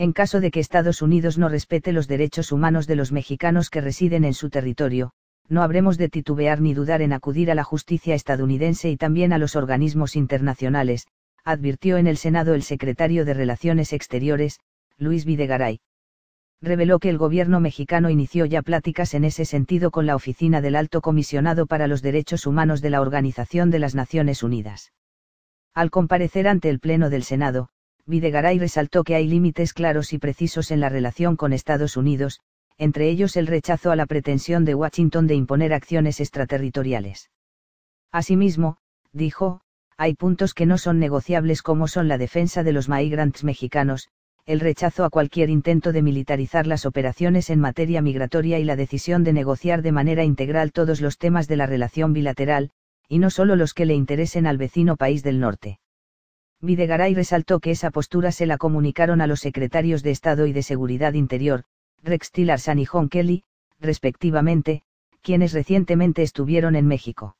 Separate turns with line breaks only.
en caso de que Estados Unidos no respete los derechos humanos de los mexicanos que residen en su territorio, no habremos de titubear ni dudar en acudir a la justicia estadounidense y también a los organismos internacionales, advirtió en el Senado el secretario de Relaciones Exteriores, Luis Videgaray. Reveló que el gobierno mexicano inició ya pláticas en ese sentido con la Oficina del Alto Comisionado para los Derechos Humanos de la Organización de las Naciones Unidas. Al comparecer ante el Pleno del Senado, Videgaray resaltó que hay límites claros y precisos en la relación con Estados Unidos, entre ellos el rechazo a la pretensión de Washington de imponer acciones extraterritoriales. Asimismo, dijo, hay puntos que no son negociables como son la defensa de los migrants mexicanos, el rechazo a cualquier intento de militarizar las operaciones en materia migratoria y la decisión de negociar de manera integral todos los temas de la relación bilateral, y no solo los que le interesen al vecino país del norte. Videgaray resaltó que esa postura se la comunicaron a los secretarios de Estado y de Seguridad Interior, Rex Tillerson y John Kelly, respectivamente, quienes recientemente estuvieron en México.